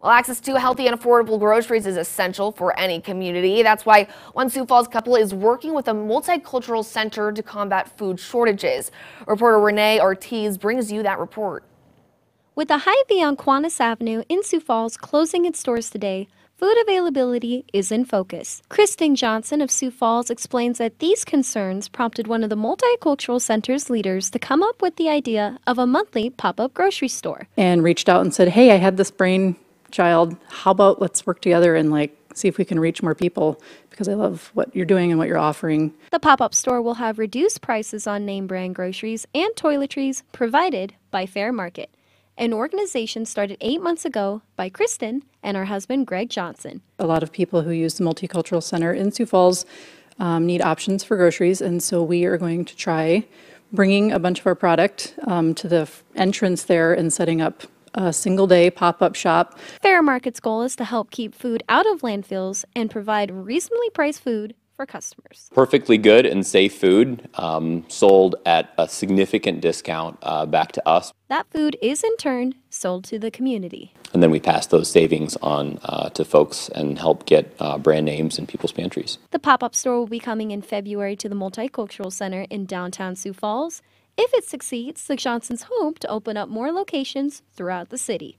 Well, access to healthy and affordable groceries is essential for any community. That's why One Sioux Falls couple is working with a multicultural center to combat food shortages. Reporter Renee Ortiz brings you that report. With the Hy-Vee on Kiwanis Avenue in Sioux Falls closing its doors today, food availability is in focus. Kristen Johnson of Sioux Falls explains that these concerns prompted one of the multicultural center's leaders to come up with the idea of a monthly pop-up grocery store. And reached out and said, hey, I had this brain child, how about let's work together and like see if we can reach more people because I love what you're doing and what you're offering. The pop up store will have reduced prices on name brand groceries and toiletries provided by Fair Market, an organization started eight months ago by Kristen and her husband Greg Johnson. A lot of people who use the Multicultural Center in Sioux Falls um, need options for groceries, and so we are going to try bringing a bunch of our product um, to the entrance there and setting up a single day pop up shop. Fair Fair Market's goal is to help keep food out of landfills and provide reasonably priced food for customers. Perfectly good and safe food um, sold at a significant discount uh, back to us. That food is in turn sold to the community. And then we pass those savings on uh, to folks and help get uh, brand names in people's pantries. The pop up store will be coming in February to the Multicultural Center in downtown Sioux Falls. If it succeeds, the Johnsons hope to open up more locations throughout the city.